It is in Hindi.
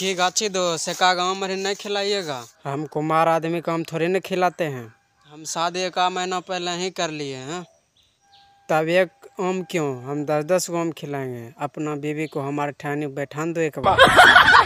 की गाछी दो सेका आम अरे नहीं खिलाइएगा हम कुमार आदमी को हम थोड़ी ना खिलाते हैं हम शादी एक महीना पहले ही कर लिए हैं तब एक आम क्यों हम दस दस गो आम खिलाएंगे अपना बीवी को हमारे ठहनी बैठान दो एक बार